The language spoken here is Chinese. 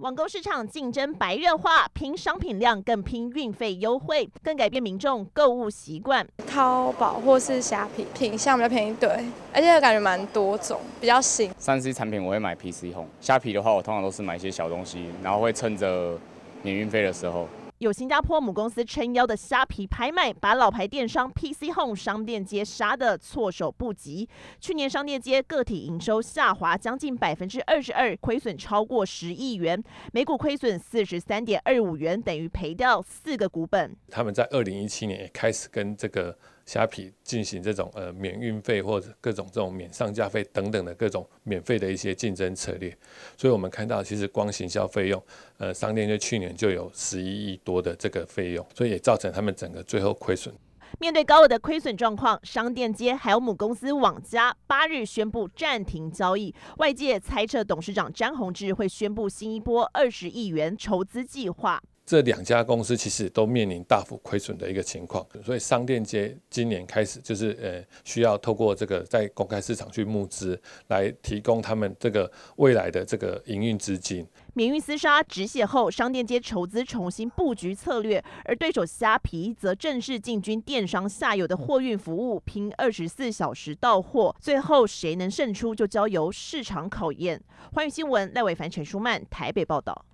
网购市场竞争白热化，拼商品量，更拼运费优惠，更改变民众购物习惯。淘宝或是虾皮，品相比较便宜，对，而且感觉蛮多种，比较新。三 C 产品我会买 PC 红，虾皮的话，我通常都是买一些小东西，然后会趁着免运费的时候。有新加坡母公司撑腰的虾皮拍卖，把老牌电商 PC Home 商店街杀得措手不及。去年商店街个体营收下滑将近百分之二十二，亏损超过十亿元，每股亏损四十三点二五元，等于赔掉四个股本。他们在二零一七年也开始跟这个。虾皮进行这种呃免运费或者各种这种免上架费等等的各种免费的一些竞争策略，所以我们看到其实光行销费用，呃，商店就去年就有十一亿多的这个费用，所以也造成他们整个最后亏损。面对高额的亏损状况，商店街还有母公司网家八日宣布暂停交易，外界猜测董事长詹宏志会宣布新一波二十亿元筹资计划。这两家公司其实都面临大幅亏损的一个情况，所以商店街今年开始就是呃需要透过这个在公开市场去募资，来提供他们这个未来的这个营运资金。免运厮杀止血后，商店街筹资重新布局策略，而对手虾皮则正式进军电商下游的货运服务，拼二十四小时到货。最后谁能胜出，就交由市场考验。欢迎新闻赖伟凡、陈淑曼，台北报道。